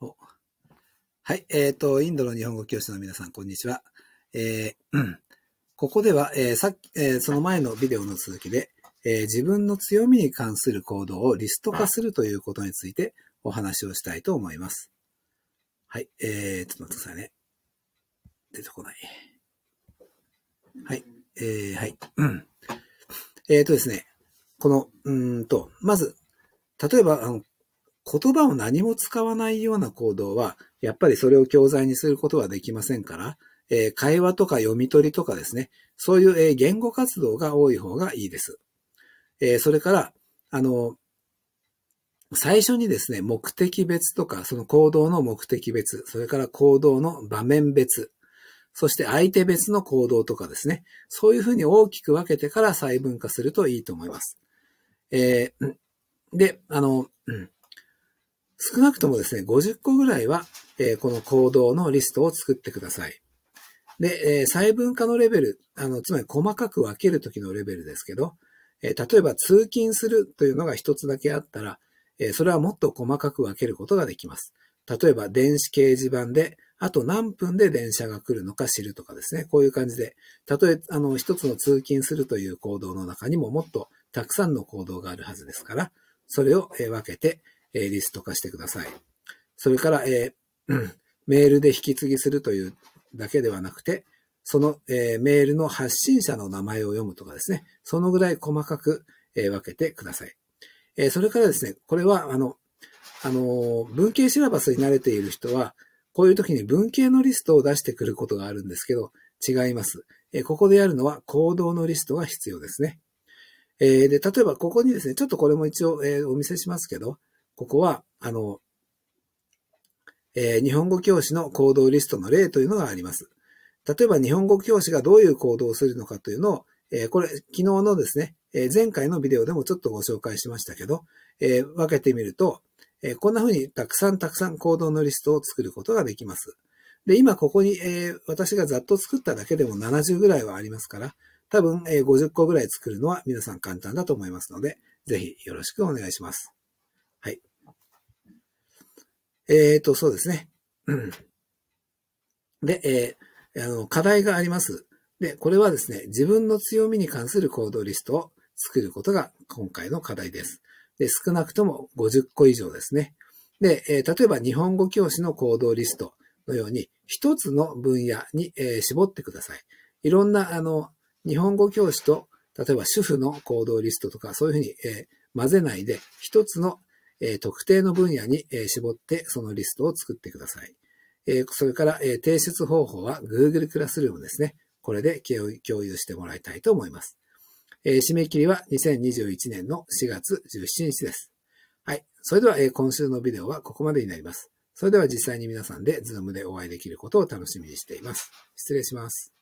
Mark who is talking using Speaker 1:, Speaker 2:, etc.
Speaker 1: はい、えっ、ー、と、インドの日本語教室の皆さん、こんにちは。えー、ここでは、えー、さっき、えー、その前のビデオの続きで、えー、自分の強みに関する行動をリスト化するということについてお話をしたいと思います。はい、えー、ちょっと待ってくださいね。出てこない。はい、えー、はい、うん。えっ、ー、とですね、この、うんと、まず、例えば、あの言葉を何も使わないような行動は、やっぱりそれを教材にすることはできませんから、えー、会話とか読み取りとかですね、そういう、えー、言語活動が多い方がいいです。えー、それから、あの、最初にですね、目的別とか、その行動の目的別、それから行動の場面別、そして相手別の行動とかですね、そういうふうに大きく分けてから細分化するといいと思います。えー、で、あの、うん少なくともですね、50個ぐらいは、えー、この行動のリストを作ってください。で、えー、細分化のレベル、あの、つまり細かく分けるときのレベルですけど、えー、例えば通勤するというのが一つだけあったら、えそれはもっと細かく分けることができます。例えば電子掲示板で、あと何分で電車が来るのか知るとかですね。こういう感じで、たとえ、あの、一つの通勤するという行動の中にももっとたくさんの行動があるはずですから、それを分けて、えー、リスト化してください。それから、えー、メールで引き継ぎするというだけではなくて、その、えー、メールの発信者の名前を読むとかですね、そのぐらい細かく、えー、分けてください。えー、それからですね、これは、あの、あの、文系シラバスに慣れている人は、こういう時に文系のリストを出してくることがあるんですけど、違います。えここでやるのは行動のリストが必要ですね。えで、例えばここにですね、ちょっとこれも一応、えお見せしますけど、ここは、あの、えー、日本語教師の行動リストの例というのがあります。例えば日本語教師がどういう行動をするのかというのを、えー、これ、昨日のですね、えー、前回のビデオでもちょっとご紹介しましたけど、え分けてみると、えこんな風にたくさんたくさん行動のリストを作ることができます。で、今ここに、え私がざっと作っただけでも70ぐらいはありますから、多分、え50個ぐらい作るのは皆さん簡単だと思いますので、ぜひよろしくお願いします。えっ、ー、と、そうですね。うん。で、えー、あの、課題があります。で、これはですね、自分の強みに関する行動リストを作ることが今回の課題です。で、少なくとも50個以上ですね。で、えー、例えば日本語教師の行動リストのように、一つの分野に、えー、絞ってください。いろんな、あの、日本語教師と、例えば主婦の行動リストとか、そういうふうに、えー、混ぜないで、一つのえ特定の分野に、え絞ってそのリストを作ってください。えそれから、え提出方法は Google Classroom ですね。これで共有してもらいたいと思います。え締め切りは2021年の4月17日です。はい。それでは、え今週のビデオはここまでになります。それでは実際に皆さんで Zoom でお会いできることを楽しみにしています。失礼します。